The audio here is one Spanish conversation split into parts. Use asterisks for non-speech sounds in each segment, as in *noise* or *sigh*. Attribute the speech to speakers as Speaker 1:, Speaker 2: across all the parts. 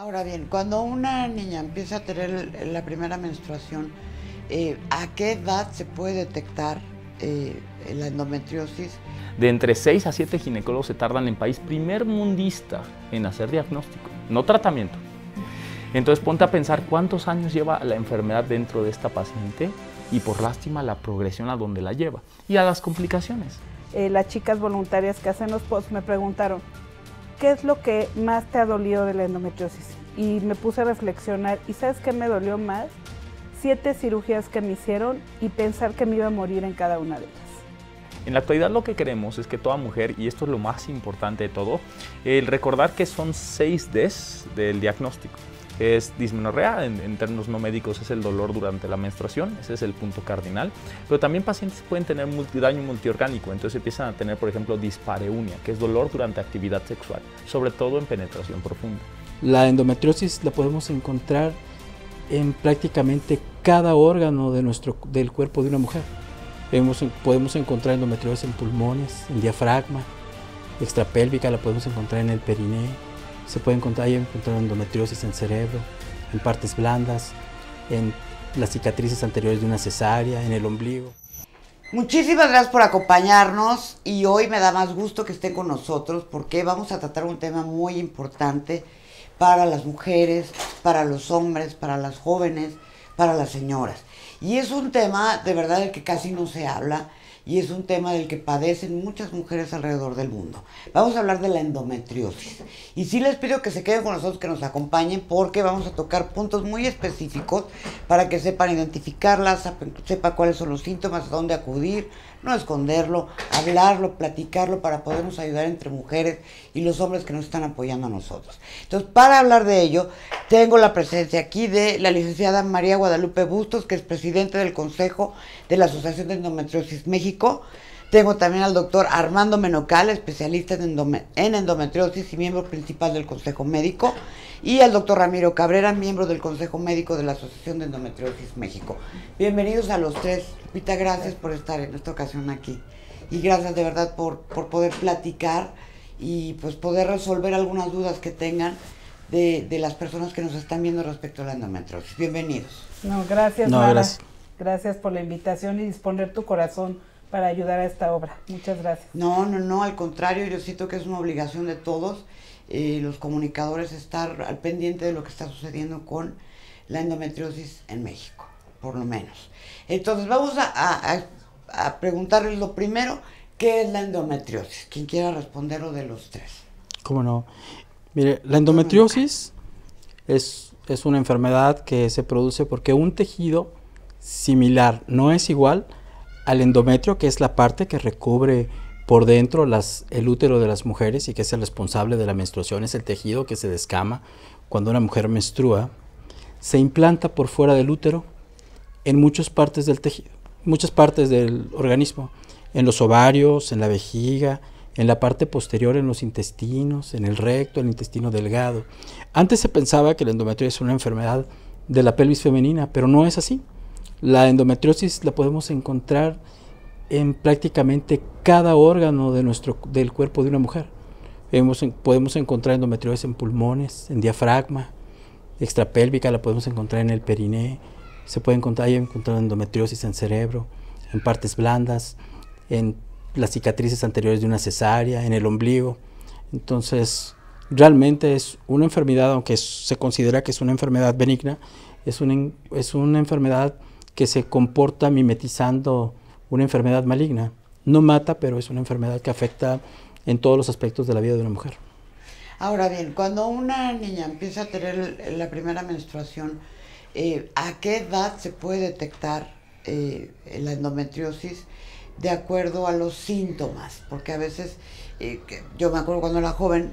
Speaker 1: Ahora bien, cuando una niña empieza a tener la primera menstruación, eh, ¿a qué edad se puede detectar eh, la endometriosis?
Speaker 2: De entre 6 a 7 ginecólogos se tardan en país primer mundista en hacer diagnóstico, no tratamiento. Entonces ponte a pensar cuántos años lleva la enfermedad dentro de esta paciente y por lástima la progresión a donde la lleva
Speaker 3: y a las complicaciones. Eh, las chicas voluntarias que hacen los posts me preguntaron, ¿qué es lo que más te ha dolido de la endometriosis? Y me puse a reflexionar y ¿sabes qué me dolió más? Siete cirugías que me hicieron y pensar que me iba a morir en cada una de ellas.
Speaker 2: En la actualidad lo que queremos es que toda mujer, y esto es lo más importante de todo, el recordar que son seis Ds del diagnóstico es dismenorrea, en, términos no médicos es el dolor durante la menstruación, ese es el punto cardinal, pero también pacientes pueden tener multidaño multiorgánico, entonces empiezan a tener, por ejemplo, dispareunia, que es dolor durante actividad sexual, sobre todo en penetración profunda. La
Speaker 4: endometriosis la podemos encontrar en prácticamente cada órgano de nuestro, del cuerpo de una mujer. podemos encontrar endometriosis en pulmones, en diafragma, extrapélvica, la podemos encontrar en el perineo, se puede encontrar, endometriosis en cerebro, en partes blandas, en las cicatrices anteriores de una cesárea, en el ombligo.
Speaker 1: Muchísimas gracias por acompañarnos y hoy me da más gusto que estén con nosotros porque vamos a tratar un tema muy importante para las mujeres, para los hombres, para las jóvenes, para las señoras. Y es un tema de verdad del que casi no se habla y es un tema del que padecen muchas mujeres alrededor del mundo. Vamos a hablar de la endometriosis. Y sí les pido que se queden con nosotros, que nos acompañen, porque vamos a tocar puntos muy específicos para que sepan identificarlas, sepan cuáles son los síntomas, a dónde acudir, no esconderlo, hablarlo, platicarlo para podernos ayudar entre mujeres y los hombres que nos están apoyando a nosotros. Entonces, para hablar de ello, tengo la presencia aquí de la licenciada María Guadalupe Bustos, que es presidente del Consejo de la Asociación de Endometriosis México. Tengo también al doctor Armando Menocal, especialista en, endometriosis y miembro principal del Consejo Médico, y al doctor Ramiro Cabrera, miembro del Consejo Médico de la Asociación de Endometriosis México. Bienvenidos a los tres. Lupita, gracias por estar en esta ocasión aquí. Y gracias de verdad por, por poder platicar y pues poder resolver algunas dudas que tengan de, las personas que nos están viendo respecto a la endometriosis. Bienvenidos.
Speaker 3: No, gracias, no, Mara. Gracias. gracias por la invitación y disponer tu corazón para ayudar a esta obra. Muchas gracias.
Speaker 1: No, no, no, al contrario, yo siento que es una obligación de todos eh, los comunicadores estar al pendiente de lo que está sucediendo con la endometriosis en México, por lo menos. Entonces vamos a, a, preguntarles lo primero, ¿qué es la endometriosis? Quien quiera responderlo de los tres.
Speaker 4: ¿Cómo no? Mire, la endometriosis es, es una enfermedad que se produce porque un tejido similar, no es igual, al endometrio, que es la parte que recubre por dentro el útero de las mujeres y que es el responsable de la menstruación, es el tejido que se descama cuando una mujer menstrua, se implanta por fuera del útero en muchas partes del tejido, muchas partes del organismo, en los ovarios, en la vejiga, en la parte posterior, en los intestinos, en el recto, en el intestino delgado. Antes se pensaba que el endometrio es una enfermedad de la pelvis femenina, pero no es así. La endometriosis la podemos encontrar en prácticamente cada órgano de nuestro, del cuerpo de una mujer. podemos encontrar endometriosis en pulmones, en diafragma, extrapélvica la podemos encontrar en el periné, se puede encontrar, hay encontrar endometriosis en cerebro, en partes blandas, en las cicatrices anteriores de una cesárea, en el ombligo. Entonces, realmente es una enfermedad, aunque se considera que es una enfermedad benigna, es es una enfermedad que se comporta mimetizando una enfermedad maligna. No mata, pero es una enfermedad que afecta en todos los aspectos de la vida de una mujer.
Speaker 1: Ahora bien, cuando una niña empieza a tener la primera menstruación, eh, ¿a qué edad se puede detectar eh, la endometriosis de acuerdo a los síntomas? Porque a veces, eh, yo me acuerdo cuando era joven,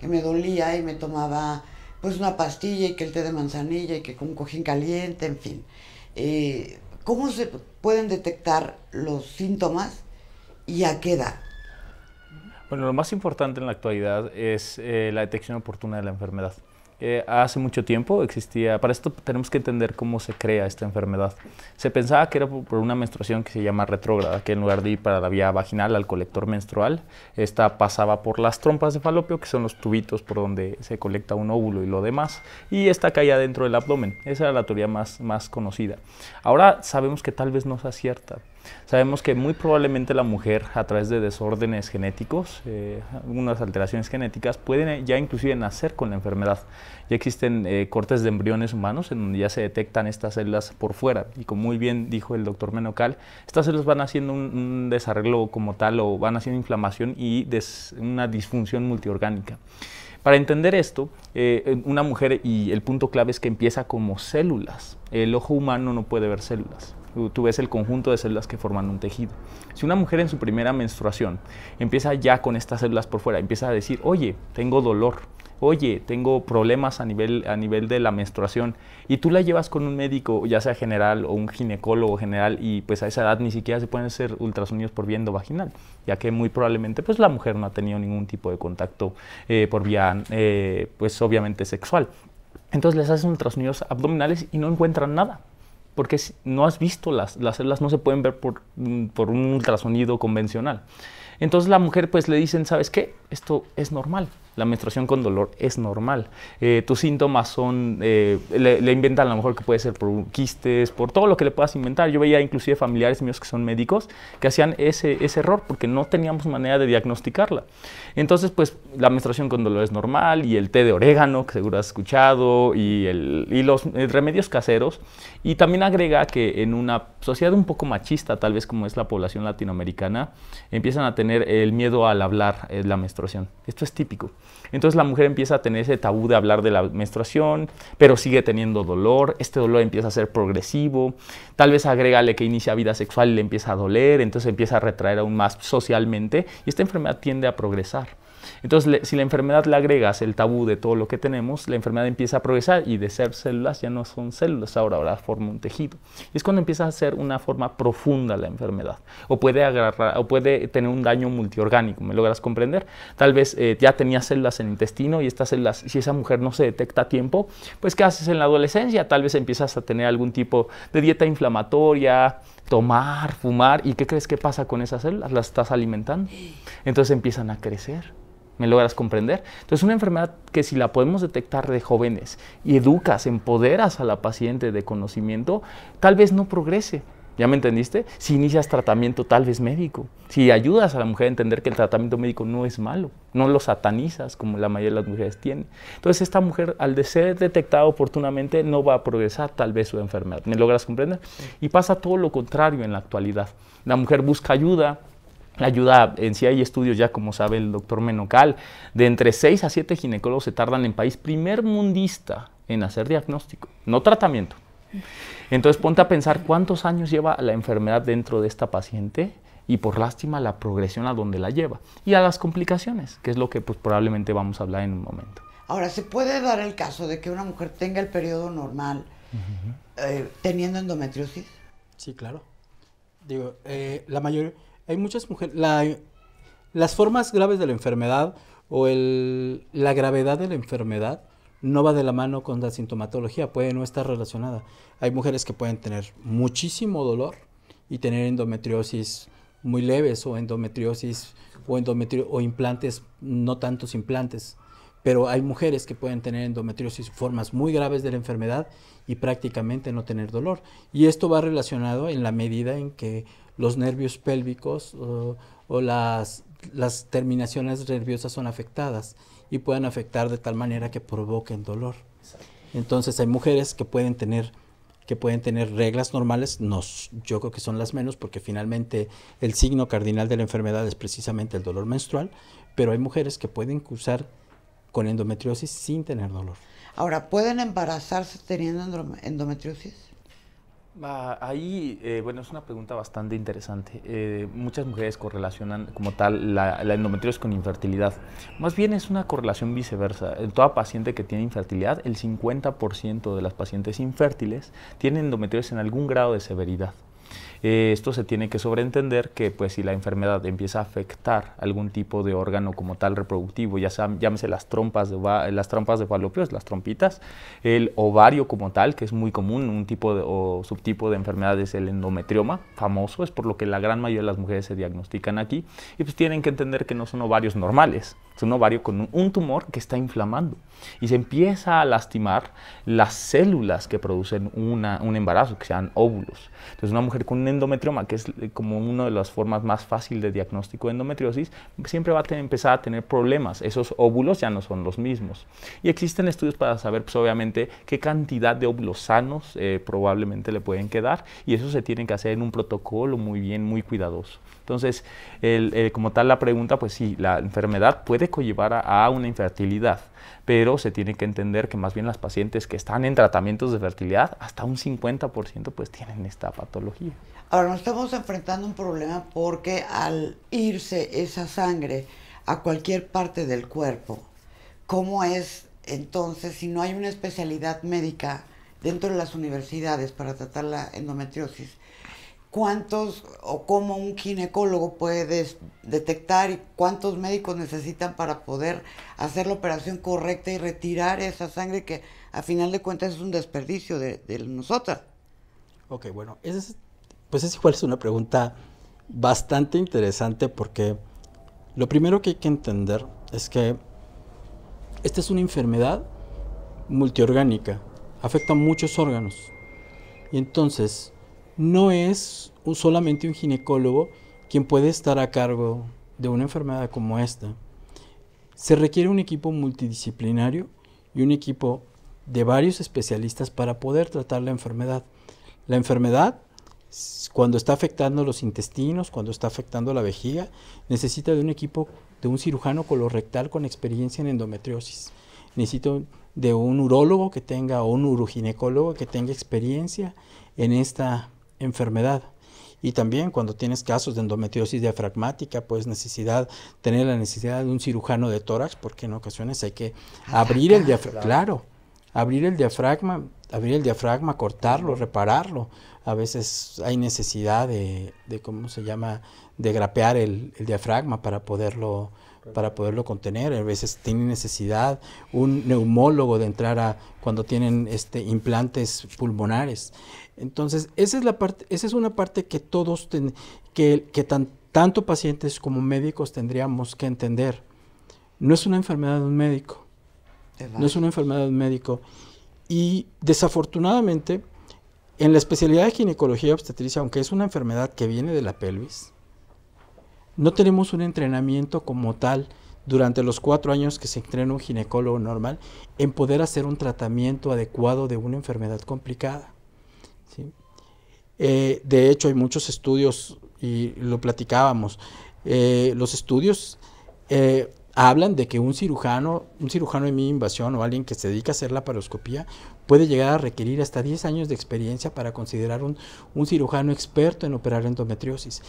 Speaker 1: que me dolía y me tomaba pues una pastilla y que el té de manzanilla y que con un cojín caliente, en fin. Eh, ¿cómo se pueden detectar los síntomas y a qué edad?
Speaker 2: Bueno, lo más importante en la actualidad es eh, la detección oportuna de la enfermedad hace mucho tiempo existía, para esto tenemos que entender cómo se crea esta enfermedad. Se pensaba que era por una menstruación que se llama retrógrada, que en lugar de ir para la vía vaginal al colector menstrual, esta pasaba por las trompas de falopio, que son los tubitos por donde se colecta un óvulo y lo demás, y esta caía dentro del abdomen. Esa era la teoría más, más conocida. Ahora sabemos que tal vez no sea cierta, Sabemos que muy probablemente la mujer, a través de desórdenes genéticos, eh, algunas alteraciones genéticas, puede eh, ya inclusive nacer con la enfermedad. Ya existen eh, cortes de embriones humanos en donde ya se detectan estas células por fuera. Y como muy bien dijo el doctor Menocal, estas células van haciendo un, desarrollo desarreglo como tal o van haciendo inflamación y una disfunción multiorgánica. Para entender esto, una mujer, y el punto clave es que empieza como células. El ojo humano no puede ver células. Tú, ves el conjunto de células que forman un tejido. Si una mujer en su primera menstruación empieza ya con estas células por fuera, empieza a decir, oye, tengo dolor, oye, tengo problemas a nivel, a nivel de la menstruación, y tú la llevas con un médico, ya sea general o un ginecólogo general, y pues a esa edad ni siquiera se pueden hacer ultrasonidos por vía endovaginal, ya que muy probablemente pues la mujer no ha tenido ningún tipo de contacto eh, por vía, eh, pues obviamente sexual. Entonces les hacen ultrasonidos abdominales y no encuentran nada porque no has visto las, las células no se pueden ver por mm, un ultrasonido convencional. Entonces la mujer pues le dicen, ¿sabes qué? Esto es normal. La menstruación con dolor es normal. Eh, tus síntomas son, eh, le, inventan a lo mejor que puede ser por quistes, por todo lo que le puedas inventar. Yo veía inclusive familiares míos que son médicos que hacían ese, ese error porque no teníamos manera de diagnosticarla. Entonces pues la menstruación con dolor es normal y el té de orégano que seguro has escuchado y, el, y los eh, remedios caseros. Y también agrega que en una sociedad un poco machista, tal vez como es la población latinoamericana, empiezan a tener tener el miedo al hablar de la menstruación. Esto es típico. Entonces la mujer empieza a tener ese tabú de hablar de la menstruación, pero sigue teniendo dolor. Este dolor empieza a ser progresivo. Tal vez agrégale que inicia vida sexual y le empieza a doler, entonces empieza a retraer aún más socialmente y esta enfermedad tiende a progresar. Entonces, si la enfermedad le agregas el tabú de todo lo que tenemos, la enfermedad empieza a progresar y de ser células ya no son células, ahora, ahora forma un tejido. es cuando empieza a ser una forma profunda la enfermedad o puede, agarrar, o puede tener un daño multiorgánico, ¿me logras comprender? Tal vez eh, ya tenías células en el intestino y estas células, si esa mujer no se detecta a tiempo, pues ¿qué haces en la adolescencia? Tal vez empiezas a tener algún tipo de dieta inflamatoria, tomar, fumar. ¿Y qué crees que pasa con esas células? Las estás alimentando. Entonces empiezan a crecer. ¿Me logras comprender? Entonces, una enfermedad que si la podemos detectar de jóvenes y educas, empoderas a la paciente de conocimiento, tal vez no progrese. ¿Ya me entendiste? Si inicias tratamiento tal vez médico, si ayudas a la mujer a entender que el tratamiento médico no es malo, no lo satanizas como la mayoría de las mujeres tiene. Entonces esta mujer al de ser detectada oportunamente no va a progresar tal vez su enfermedad. ¿Me logras comprender? Y pasa todo lo contrario en la actualidad. La mujer busca ayuda, ayuda, en sí hay estudios ya, como sabe el doctor Menocal, de entre 6 a 7 ginecólogos se tardan en país primer mundista en hacer diagnóstico, no tratamiento. Entonces ponte a pensar cuántos años lleva la enfermedad dentro de esta paciente y por lástima la progresión a donde la lleva y a las complicaciones, que es lo que pues, probablemente vamos a hablar en un momento.
Speaker 1: Ahora, se puede dar el caso de que una mujer tenga el periodo normal eh, teniendo endometriosis. Sí, claro.
Speaker 4: Digo, eh, la mayoría hay muchas mujeres, las formas graves de la enfermedad o el, la gravedad de la enfermedad no va de la mano con la sintomatología, puede no estar relacionada. Hay mujeres que pueden tener muchísimo dolor y tener endometriosis muy leves o endometriosis o, endometrio, o implantes, no tantos implantes pero hay mujeres que pueden tener endometriosis, formas muy graves de la enfermedad y prácticamente no tener dolor. Y esto va relacionado en la medida en que los nervios pélvicos o, las, terminaciones nerviosas son afectadas y puedan afectar de tal manera que provoquen dolor. Entonces hay mujeres que pueden tener que pueden tener reglas normales, no, yo creo que son las menos porque finalmente el signo cardinal de la enfermedad es precisamente el dolor menstrual, pero hay mujeres que pueden cursar con endometriosis sin tener dolor. Ahora,
Speaker 1: ¿pueden embarazarse teniendo endometriosis?
Speaker 2: Ah, ahí, eh, bueno, es una pregunta bastante interesante. Eh, muchas mujeres correlacionan como tal la, la, endometriosis con infertilidad. Más bien es una correlación viceversa. En toda paciente que tiene infertilidad, el 50% de las pacientes infértiles tienen endometriosis en algún grado de severidad. Eh, esto se tiene que sobreentender que pues si la enfermedad empieza a afectar algún tipo de órgano como tal reproductivo, ya llámese las trompas de, las trompas de falopio, las trompitas, el ovario como tal, que es muy común, un tipo o subtipo de enfermedad es el endometrioma, famoso, es por lo que la gran mayoría de las mujeres se diagnostican aquí, y pues tienen que entender que no son ovarios normales, es un ovario con un tumor que está inflamando y se empieza a lastimar las células que producen un embarazo, que sean óvulos. Entonces una mujer con un endometrioma, que es eh, como una de las formas más fáciles de diagnóstico de endometriosis, siempre va a empezar a tener problemas. Esos óvulos ya no son los mismos. Y existen estudios para saber, pues, obviamente, qué cantidad de óvulos sanos eh, probablemente le pueden quedar y eso se tiene que hacer en un protocolo muy bien, muy cuidadoso. Entonces, como tal la pregunta, pues sí, la enfermedad puede conllevar a, a, una infertilidad, pero se tiene que entender que más bien las pacientes que están en tratamientos de fertilidad, hasta un 50% pues tienen esta patología.
Speaker 1: Ahora, nos estamos enfrentando a un problema porque al irse esa sangre a cualquier parte del cuerpo, ¿cómo es entonces si no hay una especialidad médica dentro de las universidades para tratar la endometriosis? cuántos o cómo un ginecólogo puede detectar y cuántos médicos necesitan para poder hacer la operación correcta y retirar esa sangre que a final de cuentas es un desperdicio de, nosotras. Ok, bueno,
Speaker 4: pues es igual es una pregunta bastante interesante porque lo primero que hay que entender es que esta es una enfermedad multiorgánica, afecta a muchos órganos. Y entonces, no es solamente un ginecólogo quien puede estar a cargo de una enfermedad como esta. Se requiere un equipo multidisciplinario y un equipo de varios especialistas para poder tratar la enfermedad. La enfermedad, cuando está afectando los intestinos, cuando está afectando la vejiga, necesita de un equipo de un cirujano colorectal con experiencia en endometriosis. Necesito de un urólogo que tenga o un uroginecólogo que tenga experiencia en esta enfermedad. Y también cuando tienes casos de endometriosis diafragmática, pues necesidad, tener la necesidad de un cirujano de tórax, porque en ocasiones hay que ah, abrir el diafragma, abrir el diafragma, abrir el diafragma, cortarlo, repararlo. A veces hay necesidad de, de ¿cómo se llama?, de grapear el, diafragma para poderlo, para poderlo contener. A veces tiene necesidad un neumólogo de entrar a cuando tienen este, implantes pulmonares. Entonces, esa es, la parte, esa es una parte que todos, que, que tan, tanto pacientes como médicos tendríamos que entender. No es una enfermedad de un médico. No es una enfermedad un médico. Y desafortunadamente, en la especialidad de ginecología obstetricia, aunque es una enfermedad que viene de la pelvis, no tenemos un entrenamiento como tal durante los cuatro años que se entrena un ginecólogo normal en poder hacer un tratamiento adecuado de una enfermedad complicada. Eh, de hecho, hay muchos estudios, y lo platicábamos, eh, los estudios eh, hablan de que un cirujano, un cirujano de mi invasión o alguien que se dedica a hacer la paroscopía puede llegar a requerir hasta 10 años de experiencia para considerar un, un cirujano experto en operar endometriosis.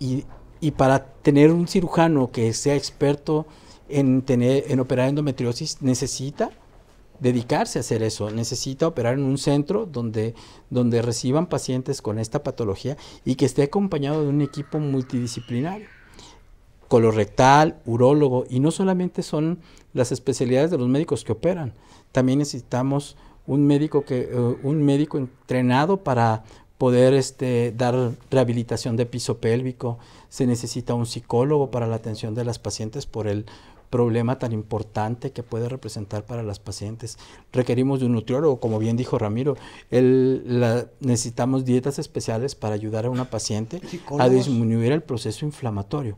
Speaker 4: Y y para tener un cirujano que sea experto en, tener, en operar endometriosis, necesita dedicarse a hacer eso, necesita operar en un centro donde, donde reciban pacientes con esta patología y que esté acompañado de un equipo multidisciplinario colorectal, urólogo, y no solamente son las especialidades de los médicos que operan, también necesitamos un médico, que, eh, un médico entrenado para poder este, dar rehabilitación de piso pélvico, se necesita un psicólogo para la atención de las pacientes por el problema tan importante que puede representar para las pacientes. Requerimos de un nutriólogo, como bien dijo Ramiro, necesitamos dietas especiales para ayudar a una paciente a disminuir el proceso inflamatorio.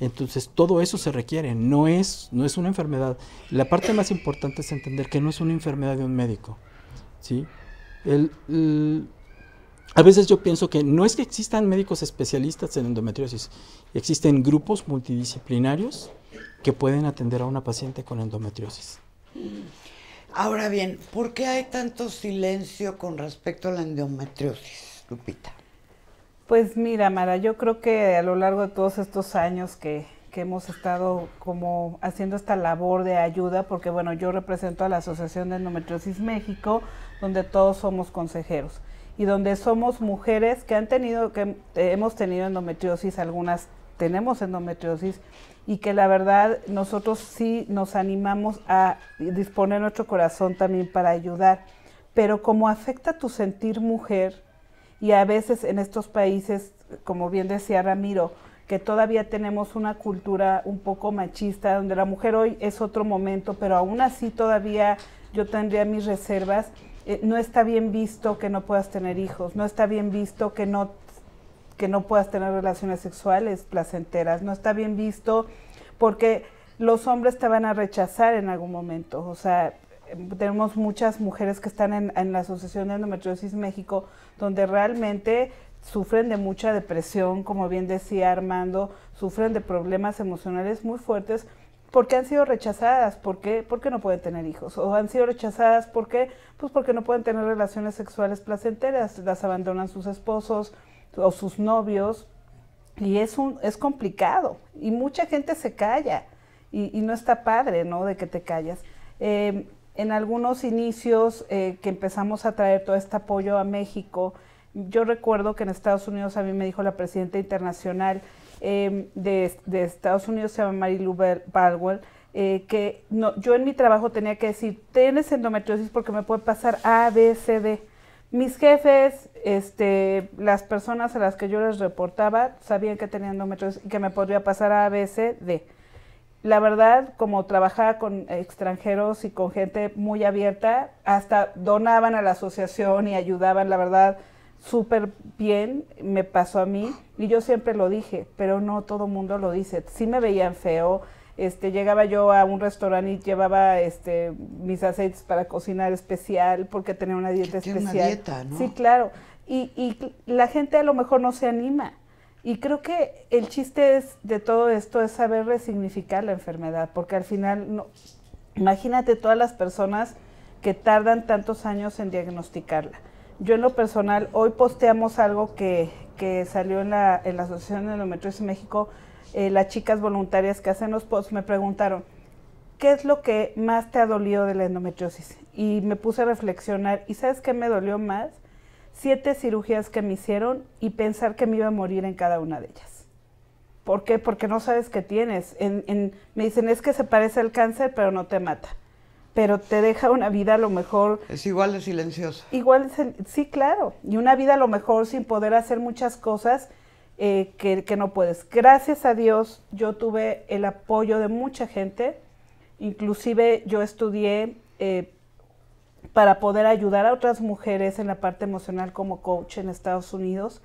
Speaker 4: Entonces, todo eso se requiere, no es, no es una enfermedad. La parte más importante es entender que no es una enfermedad de un médico, ¿sí? Mm, a veces yo pienso que no es que existan médicos especialistas en endometriosis, existen grupos multidisciplinarios que pueden atender a una paciente con endometriosis.
Speaker 3: Ahora bien, ¿por qué hay tanto silencio con respecto a la
Speaker 1: endometriosis, Lupita?
Speaker 3: Pues mira, Mara, yo creo que a lo largo de todos estos años que, que hemos estado como haciendo esta labor de ayuda, porque bueno, yo represento a la Asociación de Endometriosis México, donde todos somos consejeros y donde somos mujeres que han tenido, que eh, hemos tenido endometriosis, algunas tenemos endometriosis y que la verdad nosotros sí nos animamos a disponer nuestro corazón también para ayudar. Pero como afecta tu sentir mujer y a veces en estos países, como bien decía Ramiro, que todavía tenemos una cultura un poco machista, donde la mujer hoy es otro momento, pero aún así todavía yo tendría mis reservas eh, no está bien visto que no puedas tener hijos, no está bien visto que no, puedas tener relaciones sexuales placenteras, no está bien visto porque los hombres te van a rechazar en algún momento. O sea, tenemos muchas mujeres que están en, en la Asociación de Endometriosis México, donde realmente sufren de mucha depresión, como bien decía Armando, sufren de problemas emocionales muy fuertes porque han sido rechazadas, ¿por qué? Porque no pueden tener hijos, o han sido rechazadas, ¿por qué? Pues porque no pueden tener relaciones sexuales placenteras, las abandonan sus esposos o sus novios, y es, un, es complicado, y mucha gente se calla, y, no está padre, ¿no?, de que te callas. Em, en algunos inicios eh, que empezamos a traer todo este apoyo a México, yo recuerdo que en Estados Unidos a mí me dijo la presidenta internacional, Em, de, Estados Unidos, se llama Mary Lou eh, que no, yo en mi trabajo tenía que decir, tienes endometriosis porque me puede pasar A, B, C, D. Mis jefes, este, las personas a las que yo les reportaba, sabían que tenía endometriosis y que me podría pasar A, B, C, D. La verdad, como trabajaba con extranjeros y con gente muy abierta, hasta donaban a la asociación y ayudaban, la verdad, súper bien, me pasó a mí y yo siempre lo dije, pero no todo mundo lo dice. Sí me veían feo, este, llegaba yo a un restaurante y llevaba este, mis aceites para cocinar especial porque tenía una dieta especial. Sí, claro. Y, y la gente a lo mejor no se anima. Y creo que el chiste es, de todo esto es saber resignificar la enfermedad, porque al final, no, imagínate todas las personas que tardan tantos años en diagnosticarla yo en lo personal, hoy posteamos algo que, salió en la, Asociación de Endometriosis México, eh, las chicas voluntarias que hacen los posts me preguntaron, ¿qué es lo que más te ha dolido de la endometriosis? Y me puse a reflexionar, ¿y sabes qué me dolió más? Siete cirugías que me hicieron y pensar que me iba a morir en cada una de ellas. ¿Por qué? Porque no sabes qué tienes. En, en, me dicen, es que se parece al cáncer, pero no te mata pero te deja una vida a lo mejor... Es igual de silenciosa. Igual, sí, claro. Y una vida a lo mejor sin poder hacer muchas cosas eh, que, no puedes. Gracias a Dios yo tuve el apoyo de mucha gente. Inclusive yo estudié eh, para poder ayudar a otras mujeres en la parte emocional como coach en Estados Unidos.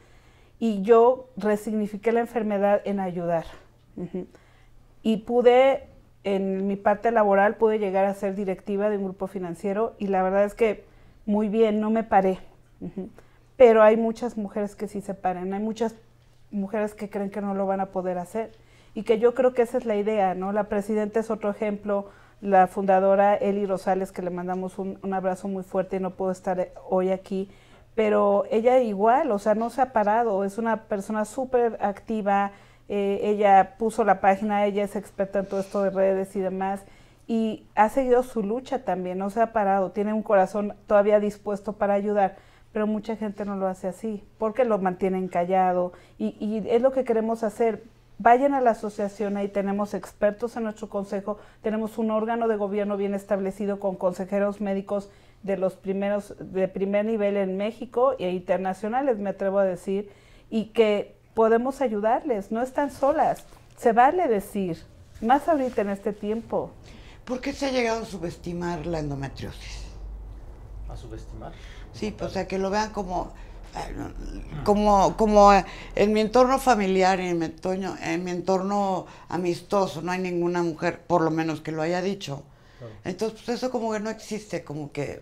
Speaker 3: Y yo resignifiqué la enfermedad en ayudar. Y pude en mi parte laboral pude llegar a ser directiva de un grupo financiero y la verdad es que muy bien, no me paré. Pero hay muchas mujeres que sí se paran, hay muchas mujeres que creen que no lo van a poder hacer y que yo creo que esa es la idea, ¿no? La presidenta es otro ejemplo, la fundadora Eli Rosales, que le mandamos un, un abrazo muy fuerte y no puedo estar eh, hoy aquí, pero ella igual, o sea, no se ha parado, es una persona súper activa, eh, ella puso la página, ella es experta en todo esto de redes y demás, y ha seguido su lucha también, no se ha parado, tiene un corazón todavía dispuesto para ayudar, pero mucha gente no lo hace así, porque lo mantienen callado, y, y es lo que queremos hacer, vayan a la asociación, ahí tenemos expertos en nuestro consejo, tenemos un órgano de gobierno bien establecido con consejeros médicos de los primeros, de primer nivel en México e internacionales, me atrevo a decir, y que podemos ayudarles, no están solas, se
Speaker 1: vale decir, más ahorita en este tiempo. ¿Por qué se ha llegado a subestimar la endometriosis? ¿A subestimar? Sí, pues, o sea, que lo vean como, eh, como, como eh, en mi entorno familiar, en mi entorno, en mi entorno amistoso, no hay ninguna mujer, por lo menos que lo haya dicho. Entonces, pues, eso como que no existe, como que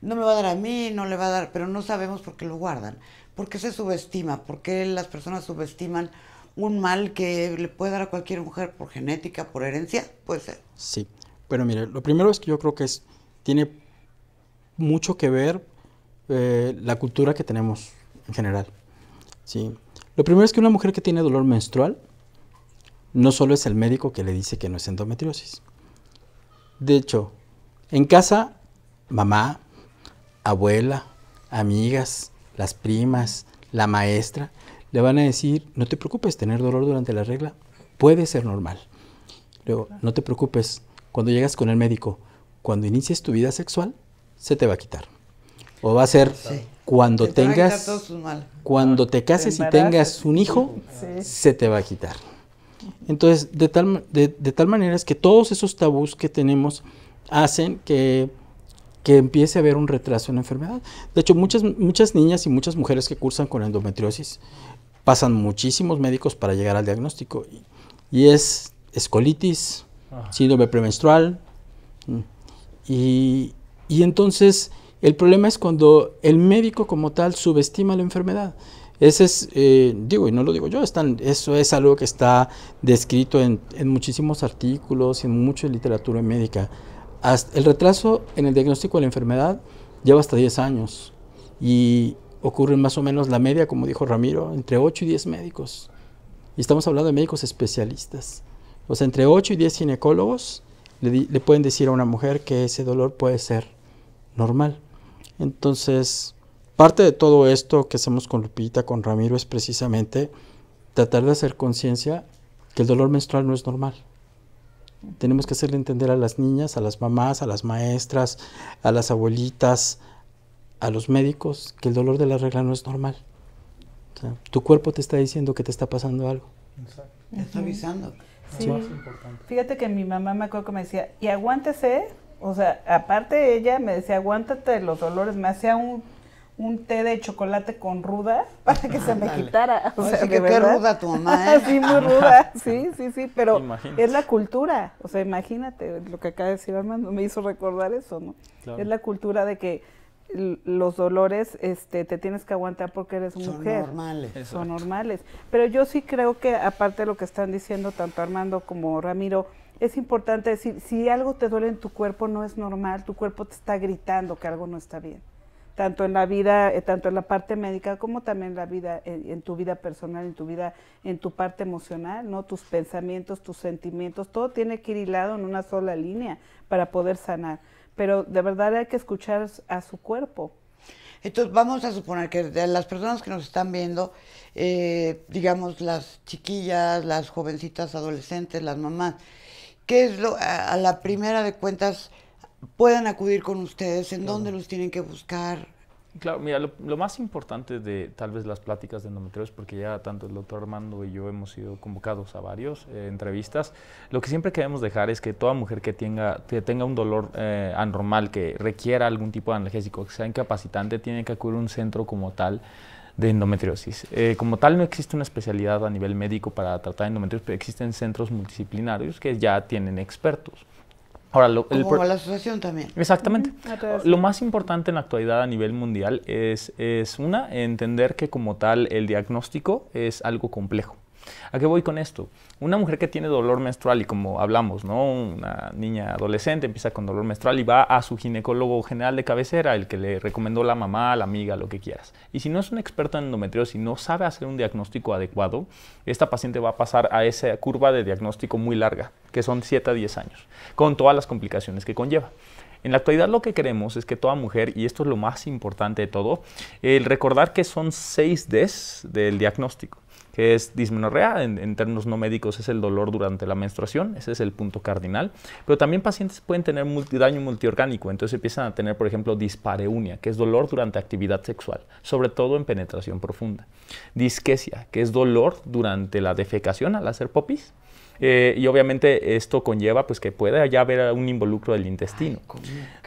Speaker 1: no me va a dar a mí, no le va a dar, pero no sabemos por qué lo guardan. ¿Por qué se subestima? ¿Por qué las personas subestiman un mal que le puede dar a cualquier mujer por genética, por herencia? Puede ser.
Speaker 4: Sí. Bueno, mire, lo primero es que yo creo que es, tiene mucho que ver eh, la cultura que tenemos en general. Sí. Lo primero es que una mujer que tiene dolor menstrual no solo es el médico que le dice que no es endometriosis. De hecho, en casa, mamá, abuela, amigas, las primas, la maestra, le van a decir, no te preocupes, tener dolor durante la regla puede ser normal. Luego, no te preocupes, cuando llegas con el médico, cuando inicies tu vida sexual, se te va a quitar. O va a ser cuando tengas, cuando te cases y tengas un hijo, se te va a quitar. Entonces, de tal, de tal manera es que todos esos tabús que tenemos hacen que que empiece a haber un retraso en la enfermedad. De hecho, muchas, muchas niñas y muchas mujeres que cursan con endometriosis pasan muchísimos médicos para llegar al diagnóstico. Y, es escolitis, síndrome premenstrual. Mm. Y, entonces el problema es cuando el médico como tal subestima la enfermedad. Ese es, eh, digo, y no lo digo yo, eso es algo que está descrito en, en muchísimos artículos, y en mucha literatura médica el retraso en el diagnóstico de la enfermedad lleva hasta 10 años y ocurre más o menos la media, como dijo Ramiro, entre 8 y 10 médicos. Y estamos hablando de médicos especialistas. O sea, entre 8 y 10 ginecólogos le, pueden decir a una mujer que ese dolor puede ser normal. Entonces, parte de todo esto que hacemos con Lupita, con Ramiro, es precisamente tratar de hacer conciencia que el dolor menstrual no es normal. Tenemos que hacerle entender a las niñas, a las mamás, a las maestras, a las abuelitas, a los médicos, que el dolor de la regla no es normal. tu cuerpo te está diciendo que te está pasando algo.
Speaker 1: está avisando.
Speaker 3: Fíjate que mi mamá me acuerdo que me decía, y aguántese, o sea, aparte ella me decía, aguántate los dolores, me hacía un un té de chocolate con ruda *laughs* para que se me quitara. O sea, que qué ruda tu *laughs* mamá. ¿eh? sí, muy ruda, *laughs* sí, sí, sí, pero es la cultura, o sea, imagínate lo que acaba de decir Armando, me hizo recordar eso, ¿no? Es la cultura de que los dolores este, te tienes que aguantar porque eres mujer. Son normales. Son normales. Pero yo sí creo que, aparte de lo que están diciendo tanto Armando como Ramiro, es importante decir, si algo te duele en tu cuerpo no es normal, tu cuerpo te está gritando que algo no está bien tanto en la vida, eh, tanto en la parte médica como también en la vida, en, tu vida personal, en tu vida, en tu parte emocional, ¿no? Tus pensamientos, tus sentimientos, todo tiene que ir hilado en una sola línea para poder sanar.
Speaker 1: Pero de verdad hay que escuchar a su cuerpo. Entonces vamos a suponer que de las personas que nos están viendo, eh, digamos las chiquillas, las jovencitas adolescentes, las mamás, ¿qué es lo, a la primera de cuentas, puedan acudir con ustedes, en dónde los tienen que buscar.
Speaker 2: Claro, mira, lo, más importante de tal vez las pláticas de endometriosis, porque ya tanto el doctor Armando y yo hemos sido convocados a varias eh, entrevistas, lo que siempre queremos dejar es que toda mujer que tenga, que tenga un dolor eh, anormal, que requiera algún tipo de analgésico, que sea incapacitante, tiene que acudir a un centro como tal de endometriosis. Eh, como tal, no existe una especialidad a nivel médico para tratar endometriosis, pero existen centros multidisciplinarios que ya tienen expertos. Ahora, la
Speaker 1: asociación también. Exactamente. Ah, lo
Speaker 2: más importante en la actualidad a nivel mundial es, es, una, entender que como tal el diagnóstico es algo complejo. ¿A qué voy con esto? Una mujer que tiene dolor menstrual y como hablamos, ¿no? Una niña adolescente empieza con dolor menstrual y va a su ginecólogo general de cabecera, el que le recomendó la mamá, la amiga, lo que quieras. Y si no es un experto en endometriosis y no sabe hacer un diagnóstico adecuado, esta paciente va a pasar a esa curva de diagnóstico muy larga, que son 7 a 10 años, con todas las complicaciones que conlleva. En la actualidad lo que queremos es que toda mujer, y esto es lo más importante de todo, el recordar que son 6 Ds del diagnóstico que es dismenorrea, en, términos no médicos es el dolor durante la menstruación, ese es el punto cardinal, pero también pacientes pueden tener daño multiorgánico, entonces empiezan a tener, por ejemplo, dispareunia, que es dolor durante actividad sexual, sobre todo en penetración profunda, disquesia, que es dolor durante la defecación al hacer popis, eh, y obviamente esto conlleva pues que pueda ya haber un involucro del intestino.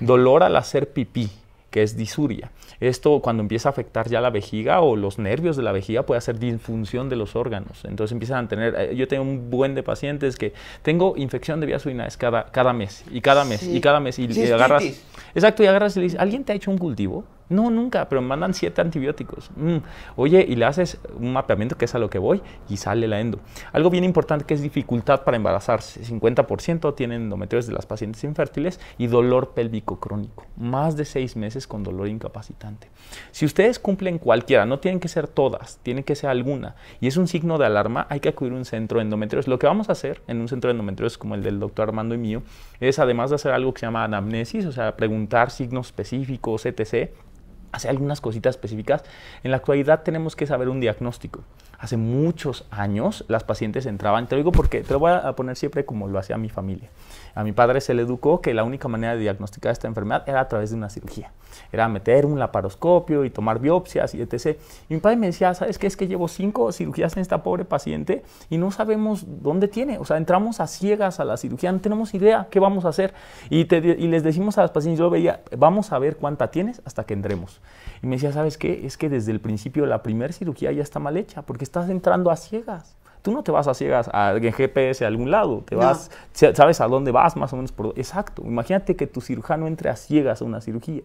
Speaker 2: dolor al hacer pipí, que es disuria. Esto cuando empieza a afectar ya la vejiga o los nervios de la vejiga puede hacer disfunción de los órganos. Entonces empiezan a tener, eh, yo tengo un buen de pacientes que tengo infección de vías urinarias cada, cada mes y cada mes y cada mes y, y agarras, exacto, y agarras y le dices, ¿alguien te ha hecho un cultivo? No, nunca, pero mandan siete antibióticos. Mm. Oye, y le haces un mapeamiento, que es a lo que voy, y sale la endo. Algo bien importante que es dificultad para embarazarse. 50% tienen endometrios de las pacientes infértiles y dolor pélvico crónico. Más de seis meses con dolor incapacitante. Si ustedes cumplen cualquiera, no tienen que ser todas, tienen que ser alguna, y es un signo de alarma, hay que acudir a un centro de endometriosis. Lo que vamos a hacer en un centro de endometriosis como el del doctor Armando y mío, es además de hacer algo que se llama anamnesis, o sea, preguntar signos específicos, etc Hace algunas cositas específicas. En la actualidad tenemos que saber un diagnóstico. Hace muchos años las pacientes entraban, te lo digo porque te lo voy a poner siempre como lo hacía mi familia. A mi padre se le educó que la única manera de diagnosticar esta enfermedad era a través de una cirugía. Era meter un laparoscopio y tomar biopsias y etc. Y mi padre me decía, ¿sabes qué? Es que llevo cinco cirugías en esta pobre paciente y no sabemos dónde tiene. O sea, entramos a ciegas a la cirugía, no tenemos idea qué vamos a hacer. Y, les decimos a las pacientes, yo veía, vamos a ver cuánta tienes hasta que entremos. Y me decía, ¿sabes qué? Es que desde el principio la primera cirugía ya está mal hecha porque estás entrando a ciegas. Tú no te vas a ciegas a GPS a algún lado, te vas, sabes a dónde vas más o menos por exacto. Imagínate que tu cirujano entre a ciegas a una cirugía.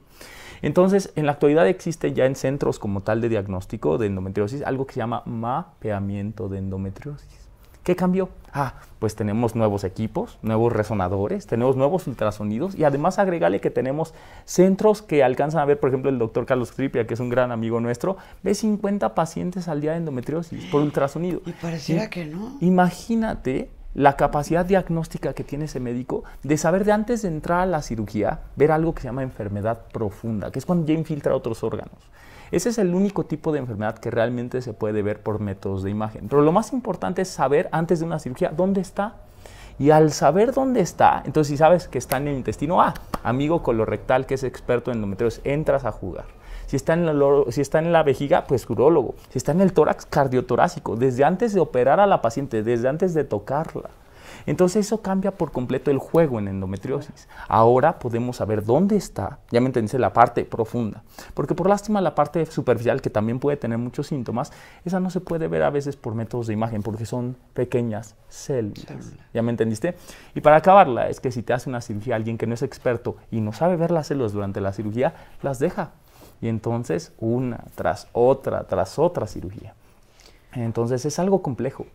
Speaker 2: Entonces, en la actualidad existe ya en centros como tal de diagnóstico de endometriosis algo que se llama mapeamiento de endometriosis. ¿Qué cambió? Ah, pues tenemos nuevos equipos, nuevos resonadores, tenemos nuevos ultrasonidos y además agregarle que tenemos centros que alcanzan a ver, por ejemplo, el doctor Carlos Tripia, que es un gran amigo nuestro, ve 50 pacientes al día de endometriosis por ultrasonido. Y pareciera que no. Imagínate la capacidad diagnóstica que tiene ese médico de saber de antes de entrar a la cirugía, ver algo que se llama enfermedad profunda, que es cuando ya infiltra otros órganos. Ese es el único tipo de enfermedad que realmente se puede ver por métodos de imagen. Pero lo más importante es saber antes de una cirugía dónde está. Y al saber dónde está, entonces si sabes que está en el intestino ah, amigo colorectal que es experto en endometriosis, entras a jugar. Si está, en la, si está en la vejiga, pues urólogo. Si está en el tórax, cardiotorácico. Desde antes de operar a la paciente, desde antes de tocarla. Entonces eso cambia por completo el juego en endometriosis. Ahora podemos saber dónde está, ya me entendiste, la parte profunda. Porque por lástima la parte superficial, que también puede tener muchos síntomas, esa no se puede ver a veces por métodos de imagen, porque son pequeñas células. ¿Ya me entendiste? Y para acabarla, es que si te hace una cirugía alguien que no es experto y no sabe ver las células durante la cirugía, las deja. Y entonces una tras otra, tras otra cirugía. Entonces es algo complejo.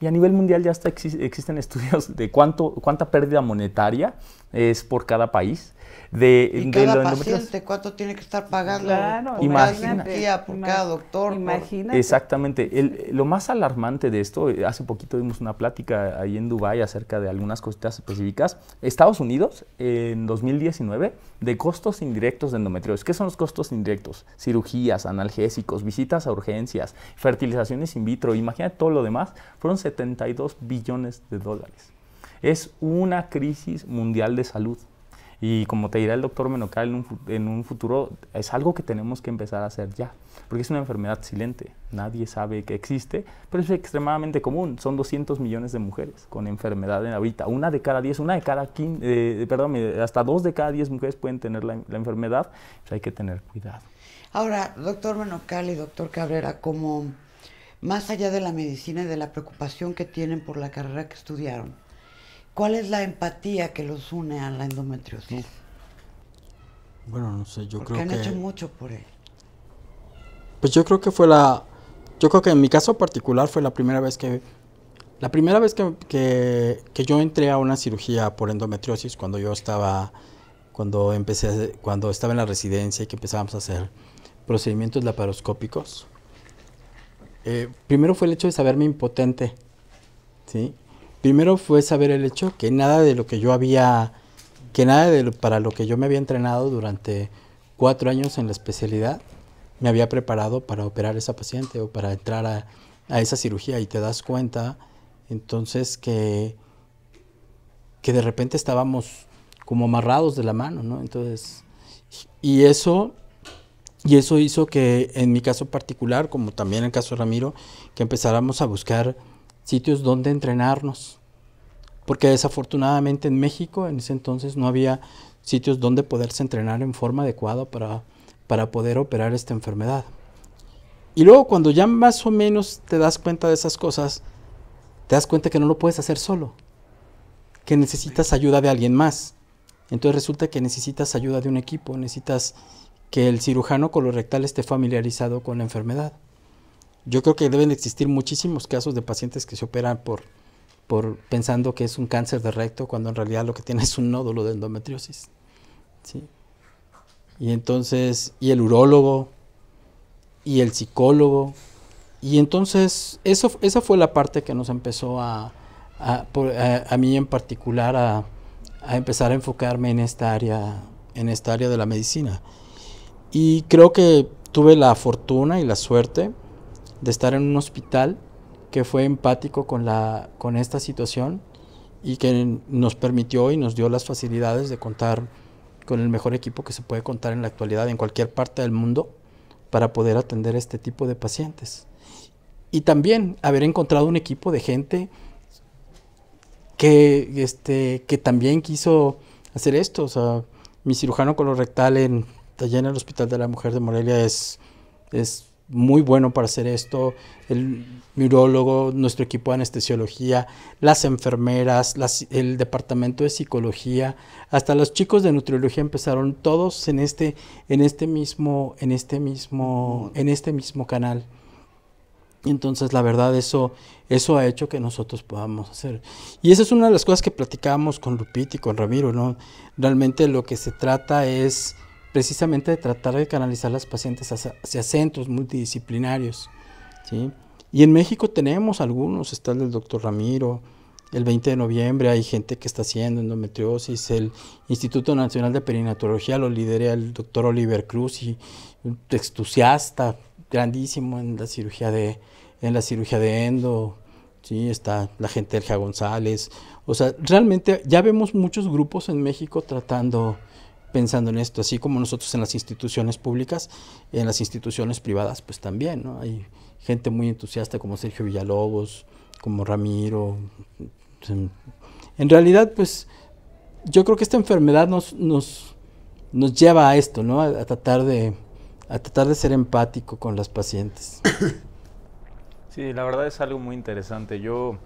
Speaker 2: Y a nivel mundial ya está, existen estudios de cuánto, cuánta pérdida monetaria es por cada país de, ¿Y paciente
Speaker 1: cuánto tiene que estar pagando claro, cada doctor.
Speaker 2: Exactamente. lo más alarmante de esto, hace poquito vimos una plática ahí en Dubai acerca de algunas cositas específicas. Estados Unidos, en 2019, de costos indirectos de endometriosis. ¿Qué son los costos indirectos? Cirugías, analgésicos, visitas a urgencias, fertilizaciones in vitro, imagínate todo lo demás. Fueron 72 billones de dólares. Es una crisis mundial de salud. Y como te dirá el doctor Menocal en un, futuro, es algo que tenemos que empezar a hacer ya, porque es una enfermedad silente. Nadie sabe que existe, pero es extremadamente común. Son 200 millones de mujeres con enfermedad en la vida, Una de cada 10, una de cada 15, eh, eh, perdón, eh, hasta dos de cada 10 mujeres pueden tener la, enfermedad. Pues hay que tener cuidado.
Speaker 1: Ahora, doctor Menocal y doctor Cabrera, como más allá de la medicina y de la preocupación que tienen por la carrera que estudiaron, ¿Cuál es la empatía que los une a la endometriosis? Bueno, no sé, yo creo que... han hecho mucho por él.
Speaker 4: Pues yo creo que fue la... Yo creo que en mi caso particular fue la primera vez que... La primera vez que, que, que yo entré a una cirugía por endometriosis cuando yo estaba... Cuando empecé... Cuando estaba en la residencia y que empezábamos a hacer procedimientos laparoscópicos. Eh, primero fue el hecho de saberme impotente, ¿sí? primero fue saber el hecho que nada de lo que yo había, que nada de para lo que yo me había entrenado durante cuatro años en la especialidad, me había preparado para operar a esa paciente o para entrar a, esa cirugía y te das cuenta entonces que, que de repente estábamos como amarrados de la mano, ¿no? Entonces, y eso, y eso hizo que en mi caso particular, como también en el caso de Ramiro, que empezáramos a buscar sitios donde entrenarnos, porque desafortunadamente en México en ese entonces no había sitios donde poderse entrenar en forma adecuada para, para poder operar esta enfermedad. Y luego cuando ya más o menos te das cuenta de esas cosas, te das cuenta que no lo puedes hacer solo, que necesitas ayuda de alguien más. Entonces resulta que necesitas ayuda de un equipo, necesitas que el cirujano colorectal esté familiarizado con la enfermedad. Yo creo que deben existir muchísimos casos de pacientes que se operan por, por pensando que es un cáncer de recto cuando en realidad lo que tiene es un nódulo de endometriosis. ¿sí? Y entonces, y el urólogo, y el psicólogo, y entonces eso, esa fue la parte que nos empezó a, a, a, a mí en particular a, a, empezar a enfocarme en esta área, en esta área de la medicina. Y creo que tuve la fortuna y la suerte de estar en un hospital que fue empático con, la, con esta situación y que nos permitió y nos dio las facilidades de contar con el mejor equipo que se puede contar en la actualidad en cualquier parte del mundo para poder atender este tipo de pacientes. Y también haber encontrado un equipo de gente que, este, que también quiso hacer esto. O sea, mi cirujano colorectal en, allá en el Hospital de la Mujer de Morelia es, es muy bueno para hacer esto, el neurólogo, nuestro equipo de anestesiología, las enfermeras, el departamento de psicología, hasta los chicos de nutriología empezaron todos en este, en este mismo, en este mismo, en este mismo canal. Entonces, la verdad, eso, eso ha hecho que nosotros podamos hacer. Y esa es una de las cosas que platicábamos con Lupita y con Ramiro, ¿no? Realmente lo que se trata es precisamente de tratar de canalizar las pacientes hacia, centros multidisciplinarios. ¿sí? Y en México tenemos algunos, está el del doctor Ramiro, el 20 de noviembre hay gente que está haciendo endometriosis, el Instituto Nacional de Perinatología lo lidera el doctor Oliver Cruz y un entusiasta grandísimo en la cirugía de, la cirugía de endo, sí, está la gente Elja González, o sea, realmente ya vemos muchos grupos en México tratando pensando en esto, así como nosotros en las instituciones públicas, en las instituciones privadas, pues también, ¿no? Hay gente muy entusiasta como Sergio Villalobos, como Ramiro. En realidad, pues yo creo que esta enfermedad nos, nos, nos lleva a esto, ¿no? A, tratar de, a tratar de ser empático con las pacientes. *coughs*
Speaker 2: Sí, la verdad es algo muy interesante. Yo,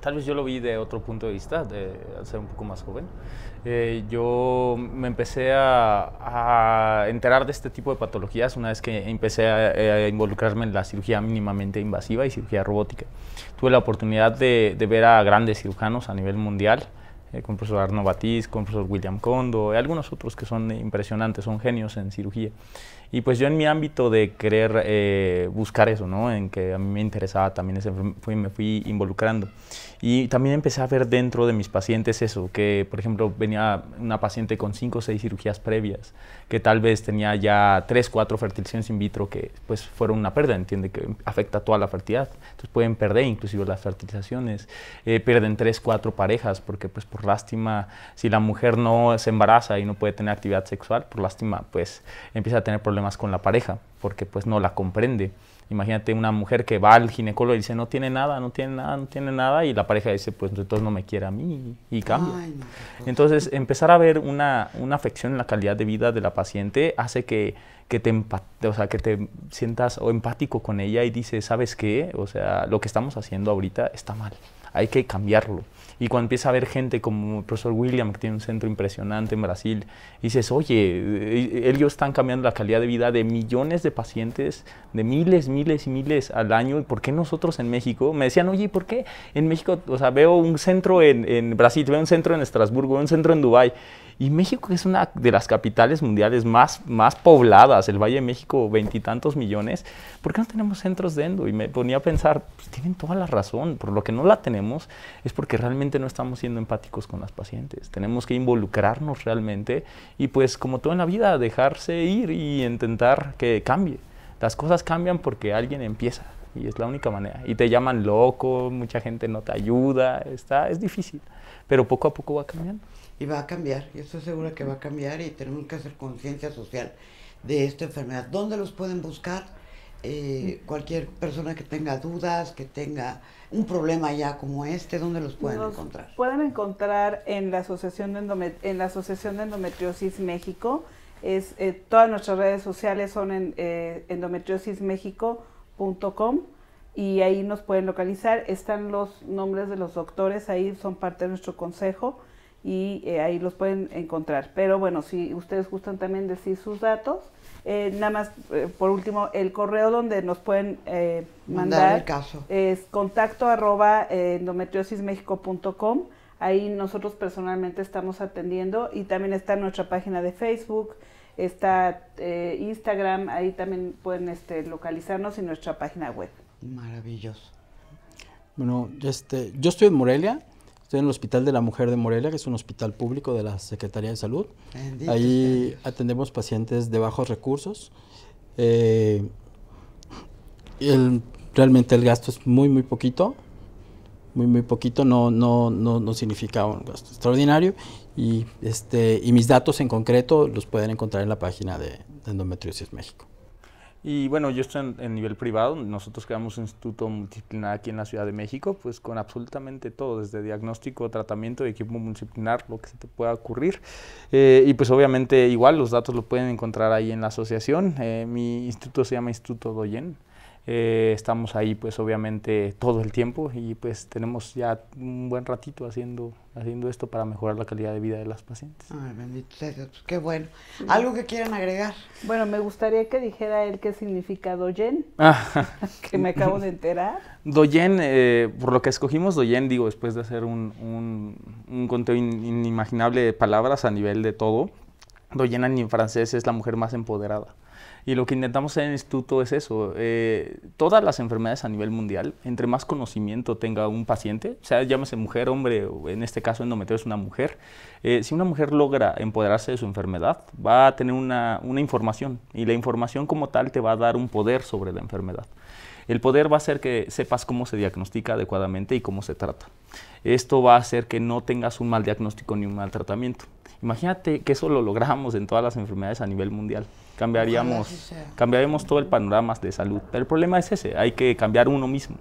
Speaker 2: tal vez yo lo vi de otro punto de vista, de, al ser un poco más joven. Eh, yo me empecé a, enterar de este tipo de patologías una vez que empecé eh, a, involucrarme en la cirugía mínimamente invasiva y cirugía robótica. Tuve la oportunidad de, ver a grandes cirujanos a nivel mundial, eh, con el profesor Arno Batiz, con el profesor William Condo y algunos otros que son impresionantes, son genios en cirugía. Y pues yo en mi ámbito de querer eh, buscar eso, ¿no? En que a mí me interesaba también, ese, fui, me fui involucrando. Y también empecé a ver dentro de mis pacientes eso, que por ejemplo venía una paciente con cinco o seis cirugías previas, que tal vez tenía ya tres, cuatro fertilizaciones in vitro que pues fueron una pérdida, entiende que afecta toda la fertilidad. Entonces pueden perder inclusive las fertilizaciones, eh, pierden tres, cuatro parejas, porque pues por lástima, si la mujer no se embaraza y no puede tener actividad sexual, por lástima pues empieza a tener problemas problemas con la pareja, porque pues no la comprende. Imagínate una mujer que va al ginecólogo y dice, no tiene nada, no tiene nada, no tiene nada, y la pareja dice, pues entonces no me quiere a mí y cambia. Entonces, empezar a ver una, una, afección en la calidad de vida de la paciente hace que, que te, o sea, que te sientas o empático con ella y dice ¿sabes qué? O sea, lo que estamos haciendo ahorita está mal, hay que cambiarlo. Y cuando empieza a ver gente como el profesor William, que tiene un centro impresionante en Brasil, dices, oye, eh, ellos están cambiando la calidad de vida de millones de pacientes, de miles, miles y miles al año. por qué nosotros en México? Me decían, oye, ¿por qué en México? O sea, veo un centro en, en Brasil, veo un centro en Estrasburgo, veo un centro en Dubái. Y México es una de las capitales mundiales más, más pobladas, el Valle de México, veintitantos millones. ¿Por qué no tenemos centros de endo? Y me ponía a pensar, pues, tienen toda la razón, por lo que no la tenemos es porque realmente no estamos siendo empáticos con las pacientes. Tenemos que involucrarnos realmente y pues como todo en la vida, dejarse ir y intentar que cambie. Las cosas cambian porque alguien empieza y es la única manera. Y te llaman loco, mucha gente no te ayuda, está, es difícil, pero poco a poco va cambiando
Speaker 1: y va a cambiar, yo estoy segura que va a cambiar y tenemos que hacer conciencia social de esta enfermedad. ¿Dónde los pueden buscar? Eh, mm. cualquier persona que tenga dudas, que tenga un problema ya como este, ¿dónde los pueden encontrar?
Speaker 3: Pueden encontrar en la Asociación de, en la Asociación de Endometriosis México. Es, eh, todas nuestras redes sociales son en eh, endometriosismexico.com y ahí nos pueden localizar. Están los nombres de los doctores, ahí son parte de nuestro consejo y eh, ahí los pueden encontrar. Pero bueno, si ustedes gustan también decir sus datos, eh, nada más, eh, por último, el correo donde nos pueden eh, mandar el caso. es contacto arroba endometriosismexico.com. Ahí nosotros personalmente estamos atendiendo y también está nuestra página de Facebook, está Instagram, ahí también pueden este, localizarnos y nuestra página
Speaker 1: web. Maravilloso.
Speaker 4: Bueno, este, yo estoy en Morelia, Estoy en el Hospital de la Mujer de Morelia, que es un hospital público de la Secretaría de Salud. Ahí atendemos pacientes de bajos recursos. Eh, realmente el gasto es muy, muy poquito. Muy, muy poquito. No, no, no, no significa un gasto extraordinario. Y, este, y mis datos en concreto los pueden encontrar en la página de Endometriosis México.
Speaker 2: Y bueno, yo estoy en, nivel privado, nosotros creamos un instituto multidisciplinar aquí en la Ciudad de México, pues con absolutamente todo, desde diagnóstico, tratamiento, equipo multidisciplinar, lo que se te pueda ocurrir. Eh, y pues obviamente igual los datos lo pueden encontrar ahí en la asociación. Eh, mi instituto se llama Instituto Doyen. Eh, estamos ahí pues obviamente todo el tiempo y pues tenemos ya un buen ratito haciendo, haciendo esto para mejorar la calidad de vida de las pacientes.
Speaker 1: Ay, bendito sea pues, qué bueno. ¿Algo
Speaker 3: que quieran agregar? Bueno, me gustaría que dijera él qué significa Doyen, ah. *laughs* que me acabo de enterar.
Speaker 2: *laughs* Doyen, eh, por lo que escogimos Doyen, digo, después de hacer un, un, conteo inimaginable de palabras a nivel de todo, Doyen en francés es la mujer más empoderada. Y lo que intentamos en el instituto es eso. Eh, todas las enfermedades a nivel mundial, entre más conocimiento tenga un paciente, sea llámese mujer, hombre, o en este caso endometrio es una mujer, eh, si una mujer logra empoderarse de su enfermedad, va a tener una, información. Y la información como tal te va a dar un poder sobre la enfermedad. El poder va a ser que sepas cómo se diagnostica adecuadamente y cómo se trata. Esto va a hacer que no tengas un mal diagnóstico ni un mal tratamiento. Imagínate que eso lo logramos en todas las enfermedades a nivel mundial cambiaríamos, cambiaríamos todo el panorama de salud. Pero el problema es ese, hay que cambiar uno mismo.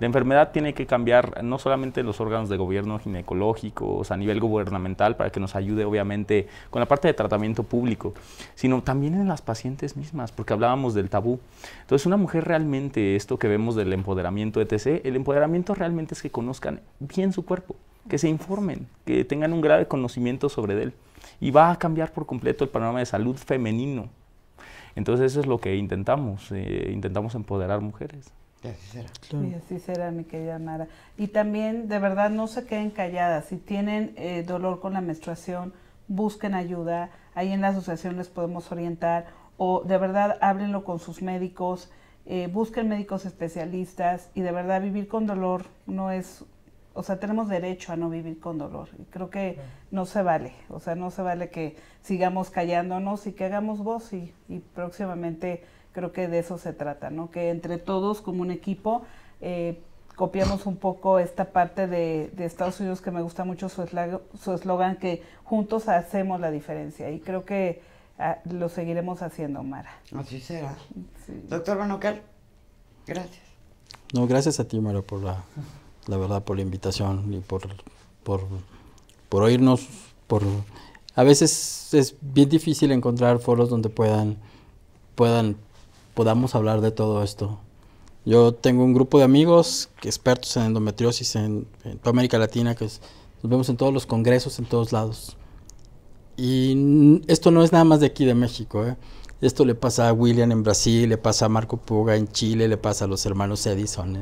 Speaker 2: La enfermedad tiene que cambiar no solamente los órganos de gobierno ginecológicos a nivel gubernamental para que nos ayude obviamente con la parte de tratamiento público, sino también en las pacientes mismas, porque hablábamos del tabú. Entonces una mujer realmente, esto que vemos del empoderamiento ETC, el empoderamiento realmente es que conozcan bien su cuerpo, que se informen, que tengan un grave conocimiento sobre él. Y va a cambiar por completo el panorama de salud femenino entonces eso es lo que intentamos, eh, intentamos empoderar mujeres.
Speaker 1: Y así será.
Speaker 3: así será, mi querida Mara. Y también, de verdad, no se queden calladas. Si tienen eh, dolor con la menstruación, busquen ayuda. Ahí en la asociación les podemos orientar. O de verdad, háblenlo con sus médicos. Eh, busquen médicos especialistas. Y de verdad, vivir con dolor no es o sea, tenemos derecho a no vivir con dolor. Y creo que no se vale, o sea, no se vale que sigamos callándonos y que hagamos voz y, próximamente creo que de eso se trata, ¿no? Que entre todos, como un equipo, eh, copiamos un poco esta parte de, Estados Unidos que me gusta mucho su eslogan, que juntos hacemos la diferencia. Y creo que ah, lo seguiremos haciendo, Mara.
Speaker 1: Así será. Doctor Manocal, gracias.
Speaker 4: No, gracias a ti, Mara, por la *laughs* la verdad, por la invitación y por, por, por oírnos. Por... A veces es bien difícil encontrar foros donde puedan, puedan, podamos hablar de todo esto. Yo tengo un grupo de amigos expertos en endometriosis en, toda América Latina, que nos vemos en todos los congresos, en todos lados. Y esto no es nada más de aquí de México. ¿eh? Esto le pasa a William en Brasil, le pasa a Marco Puga en Chile, le pasa a los hermanos Edison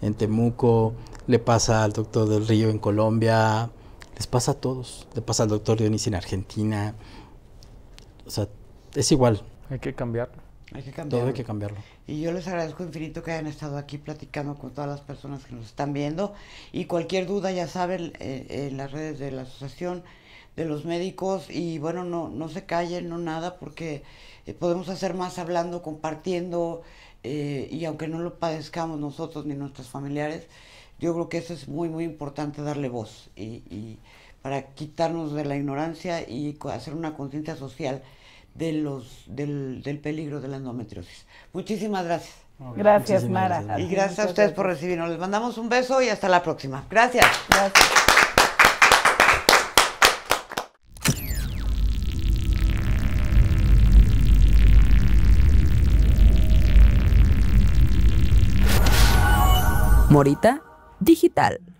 Speaker 4: en Temuco, le pasa al doctor del Río en Colombia, les pasa a todos, le pasa al doctor Dionis en Argentina. O sea, es igual. Hay que cambiarlo.
Speaker 1: Hay que cambiarlo. Todo hay que cambiarlo. Y yo les agradezco infinito que hayan estado aquí platicando con todas las personas que nos están viendo. Y cualquier duda, ya saben, eh, en las redes de la asociación de los médicos. Y bueno, no, no se callen, no nada, porque eh, podemos hacer más hablando, compartiendo. Eh, y aunque no lo padezcamos nosotros ni nuestros familiares, yo creo que eso es muy, muy importante darle voz y, para quitarnos de la ignorancia y hacer una conciencia social de los, del, peligro de la endometriosis. Muchísimas gracias. Gracias, Mara. Y gracias a ustedes por recibirnos. Les mandamos un beso y hasta la próxima. Gracias. Gracias. Morita digital.